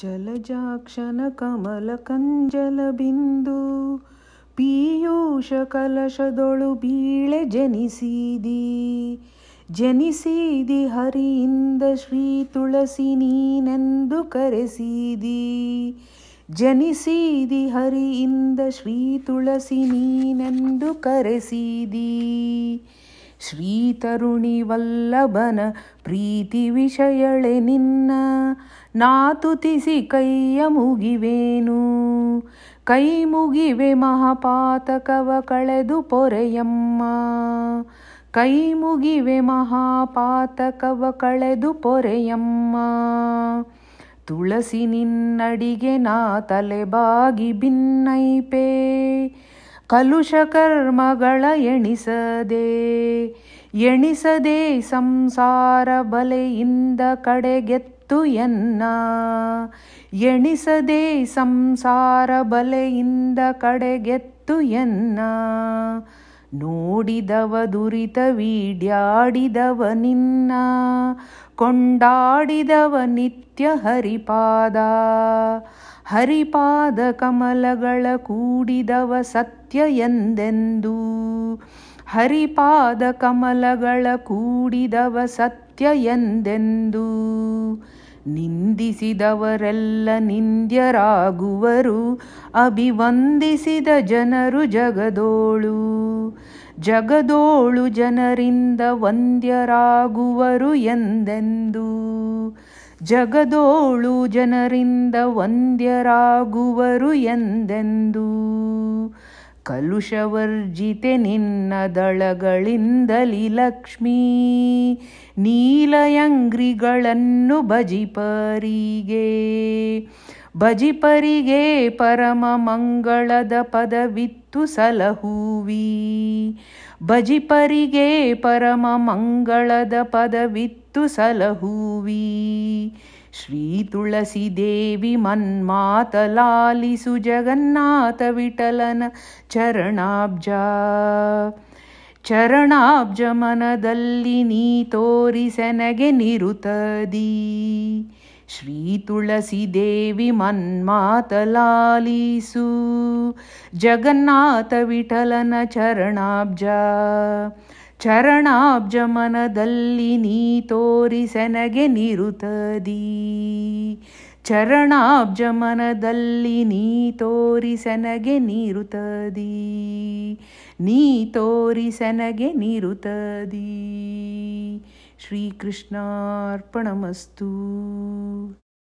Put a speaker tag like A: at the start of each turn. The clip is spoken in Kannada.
A: ಜಲಜಾಕ್ಷನ ಬಿಂದು ಪೀಯೂಷ ಕಲಶದೊಳು ಬೀಳೆ ಜನಿಸಿದಿ ಜನಿಸಿದಿ ಹರಿಯಿಂದ ಶ್ರೀ ತುಳಸಿ ನೀನೆಂದು ಕರೆಸೀದಿ ಜನಿಸಿದಿ ಹರಿಯಿಂದ ಶ್ರೀ ತುಳಸಿ ನೀನೆಂದು ಕರೆಸಿದಿ ಶ್ರೀತರುಣಿವಲ್ಲಭನ ಪ್ರೀತಿ ವಿಷಯಳೆ ನಿನ್ನ ನಾತುತಿಸಿ ಕೈಯ ಮುಗಿವೇನು ಕೈ ಮುಗಿವೆ ಮಹಾಪಾತಕವ ಕಳೆದು ಪೊರೆಯಮ್ಮ ಕೈ ಮುಗಿವೆ ಮಹಾಪಾತಕವ ಕಳೆದು ಪೊರೆಯಮ್ಮ ತುಳಸಿ ನಿನ್ನಡಿಗೆ ನಾ ಬಾಗಿ ಭಿನ್ನೈಪೇ ಕಲುಷ ಕರ್ಮಗಳ ಎಣಿಸದೆ ಎಣಿಸದೆ ಸಂಸಾರ ಬಲೆಯಿಂದ ಕಡೆಗೆತ್ತು ಎನ್ನ ಎಣಿಸದೆ ಸಂಸಾರ ಬಲೆಯಿಂದ ಕಡೆಗೆತ್ತು ಎನ್ನ ನೋಡಿದವ ದುರಿತ ವೀಡ್ಯಾಡಿದವ ನಿನ್ನ ಕೊಂಡಾಡಿದವ ನಿತ್ಯ ಹರಿಪಾದ ಹರಿಪಾದ ಕಮಲಗಳ ಕೂಡಿದವ ಸತ್ಯ ಎಂದೆಂದು ಹರಿಪಾದ ಕಮಲಗಳ ಕೂಡಿದವ ಸತ್ಯ ಎಂದೆಂದು ನಿಂದಿಸಿದವರೆಲ್ಲ ನಿಂದ್ಯರಾಗುವರು ಅಭಿವಂದಿಸಿದ ಜನರು ಜಗದೋಳು ಜಗದೋಳು ಜನರಿಂದ ವಂದ್ಯರಾಗುವರು ಎಂದೆಂದು ಜಗದೋಳು ಜನರಿಂದ ವಂದ್ಯರಾಗುವರು ಎಂದೆಂದು ಕಲುಷವರ್ಜಿತೆ ನಿನ್ನ ದಳಗಳಿಂದಲಿ ಲಕ್ಷ್ಮೀ ನೀಲಯಂಗ್ರಿಗಳನ್ನು ಭಜಿಪರಿಗೆ ಭಜಿಪರಿಗೆ ಪರಮ ಮಂಗಳದ ಪದವಿತ್ತು ಸಲಹುವಿ ಭಜಿಪರಿಗೆ ಪರಮ ಮಂಗಳದ ಪದವಿತ್ತು ಸಲಹುವಿ ಶ್ರೀ ತುಳಸಿ ದೇವಿ ಮನ್ಮಾತ ಲಾಲಿಸು ಜಗನ್ನಾಥ ವಿಠಲನ ಚರಣಾಬ್ಜ ಚರಣಾಬ್ಜ ಮನದಲ್ಲಿ ನೀ ತೋರಿಸೆನಗೆ ನಿರುತದಿ ಶ್ರೀ ತುಳಸಿ ದೇವಿ ಮನ್ಮಾತ ಲಾಲೀಸು ಜಗನ್ನಾಥ ವಿಠಲನ ಚರಣಾಬ್ಜ ಚರಣಾಬ್ಜಮನದಲ್ಲಿ ನೀ ತೋರಿಸನಗೆ ನಿರುತದಿ ಚರಣಾಬ್ಜಮನದಲ್ಲಿ ನೀ ತೋರಿಸನಗೆ ನೀರುತದಿ ನೀ ತೋರಿಸನಗೆ ನೀರುತದಿ ಶ್ರೀಕೃಷ್ಣಾರ್ಪಣಮಸ್ತು